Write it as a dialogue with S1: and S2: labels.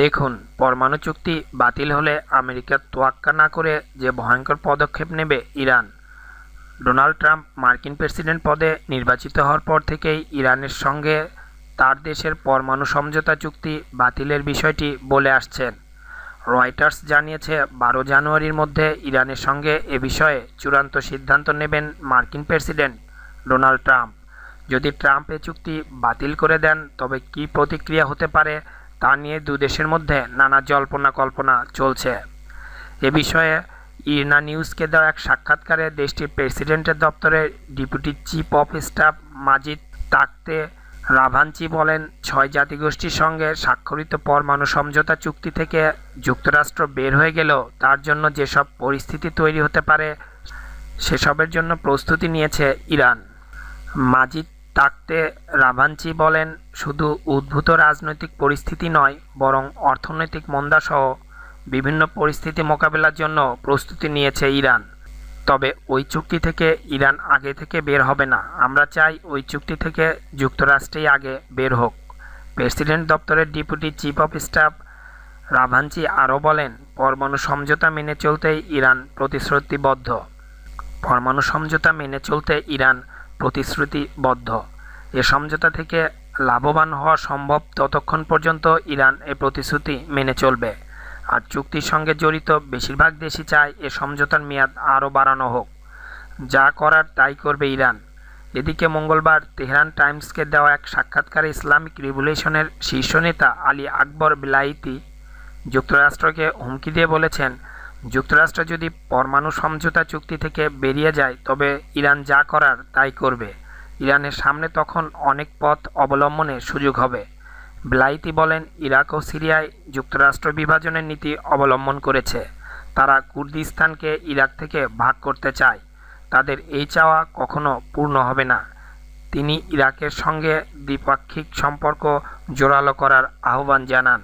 S1: দেখুন পরমাণু চুক্তি বাতিল হলে আমেরিকার তোয়াক্কা না করে যে ভয়ঙ্কর পদক্ষেপ নেবে ইরান ডোনাল্ড ট্রাম্প মার্কিন প্রেসিডেন্ট পদে নির্বাচিত হওয়ার পর থেকেই ইরানের সঙ্গে তার দেশের পরমাণু সমঝোতা চুক্তি বাতিলের বিষয়টি বলে আসছেন রয়টার্স জানিয়েছে বারো জানুয়ারির মধ্যে ইরানের সঙ্গে এ বিষয়ে চূড়ান্ত সিদ্ধান্ত নেবেন মার্কিন প্রেসিডেন্ট ডোনাল্ড ট্রাম্প যদি ট্রাম্প এ চুক্তি বাতিল করে দেন তবে কি প্রতিক্রিয়া হতে পারে তা নিয়ে দুদেশের মধ্যে নানা জল্পনা কল্পনা চলছে এ বিষয়ে ইরনা নিউজকে দেওয়া এক সাক্ষাৎকারে দেশটির প্রেসিডেন্টের দপ্তরের deputy chief of staff Majid Takht Ravanchi বলেন ছয় জাতিগোষ্ঠীর সঙ্গে স্বাক্ষরিত পরমাণু সমঝোতা চুক্তি থেকে যুক্তরাষ্ট্র বের হয়ে গেলেও তার জন্য যেসব পরিস্থিতি তৈরি হতে পারে সেসবের জন্য প্রস্তুতি নিয়েছে ইরান মাজিদ তাকতে রাভাঞ্চি বলেন শুধু উদ্ভূত রাজনৈতিক পরিস্থিতি নয় বরং অর্থনৈতিক মন্দাসহ বিভিন্ন পরিস্থিতি মোকাবেলার জন্য প্রস্তুতি নিয়েছে ইরান তবে ওই চুক্তি থেকে ইরান আগে থেকে বের হবে না আমরা চাই ওই চুক্তি থেকে যুক্তরাষ্ট্রেই আগে বের হোক প্রেসিডেন্ট দপ্তরের deputy chief of staff Ravanchi আরও বলেন পরমাণু সমঝোতা মেনে চলতে ইরান প্রতিশ্রুতিবদ্ধ পরমাণু সমঝোতা মেনে চলতে ইরান প্রতিশ্রুতিবদ্ধ এ সমঝোতা থেকে লাভবান হওয়া সম্ভব ততক্ষণ পর্যন্ত ইরান এ প্রতিশ্রুতি মেনে চলবে আর চুক্তির সঙ্গে জড়িত বেশিরভাগ দেশই চায় এ সমঝোতার মেয়াদ আরও বাড়ানো হোক যা করার তাই করবে ইরান এদিকে মঙ্গলবার তেহরান টাইমসকে দেওয়া এক সাক্ষাৎকারে ইসলামিক রিভলিউশনের শীর্ষ নেতা আলী আকবর বিলাইতি যুক্তরাষ্ট্রকে হুমকি দিয়ে বলেছেন যুক্তরাষ্ট্র যদি পরমাণু সমঝোতা চুক্তি থেকে বেরিয়ে যায় তবে ইরান যা করার তাই করবে ইরানের সামনে তখন অনেক পথ অবলম্বনের সুযোগ হবে ব্লাইতি বলেন ইরাক ও সিরিয়ায় যুক্তরাষ্ট্র বিভাজনের নীতি অবলম্বন করেছে তারা কুর্দিস্তানকে ইরাক থেকে ভাগ করতে চায় তাদের এই চাওয়া কখনো পূর্ণ হবে না তিনি ইরাকের সঙ্গে দ্বিপাক্ষিক সম্পর্ক জোরালো করার আহ্বান জানান